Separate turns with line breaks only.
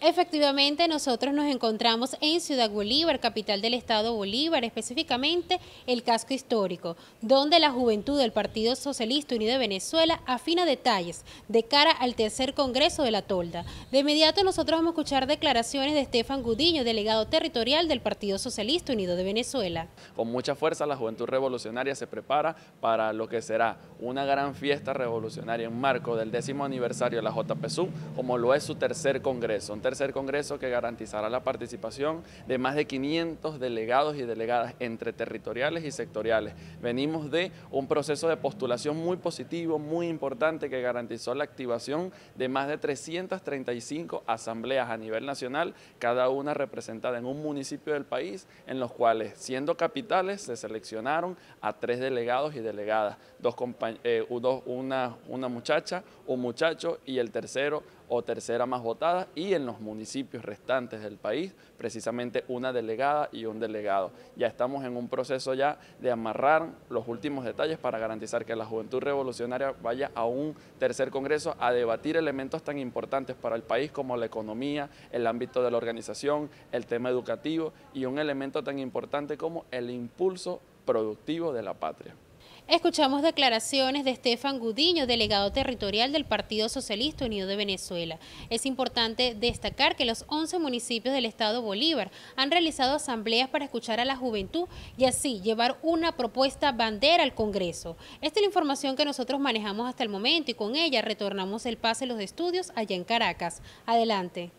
Efectivamente, nosotros nos encontramos en Ciudad Bolívar, capital del estado Bolívar, específicamente el casco histórico, donde la juventud del Partido Socialista Unido de Venezuela afina detalles de cara al tercer Congreso de la Tolda. De inmediato nosotros vamos a escuchar declaraciones de Estefan Gudiño, delegado territorial del Partido Socialista Unido de Venezuela.
Con mucha fuerza la juventud revolucionaria se prepara para lo que será una gran fiesta revolucionaria en marco del décimo aniversario de la JPSU, como lo es su tercer Congreso tercer Congreso que garantizará la participación de más de 500 delegados y delegadas entre territoriales y sectoriales. Venimos de un proceso de postulación muy positivo, muy importante, que garantizó la activación de más de 335 asambleas a nivel nacional, cada una representada en un municipio del país, en los cuales, siendo capitales, se seleccionaron a tres delegados y delegadas, dos, eh, una, una muchacha, un muchacho y el tercero o tercera más votada y en los municipios restantes del país precisamente una delegada y un delegado. Ya estamos en un proceso ya de amarrar los últimos detalles para garantizar que la juventud revolucionaria vaya a un tercer congreso a debatir elementos tan importantes para el país como la economía, el ámbito de la organización, el tema educativo y un elemento tan importante como el impulso productivo de la patria.
Escuchamos declaraciones de Estefan Gudiño, delegado territorial del Partido Socialista Unido de Venezuela. Es importante destacar que los 11 municipios del Estado Bolívar han realizado asambleas para escuchar a la juventud y así llevar una propuesta bandera al Congreso. Esta es la información que nosotros manejamos hasta el momento y con ella retornamos el pase de los estudios allá en Caracas. Adelante.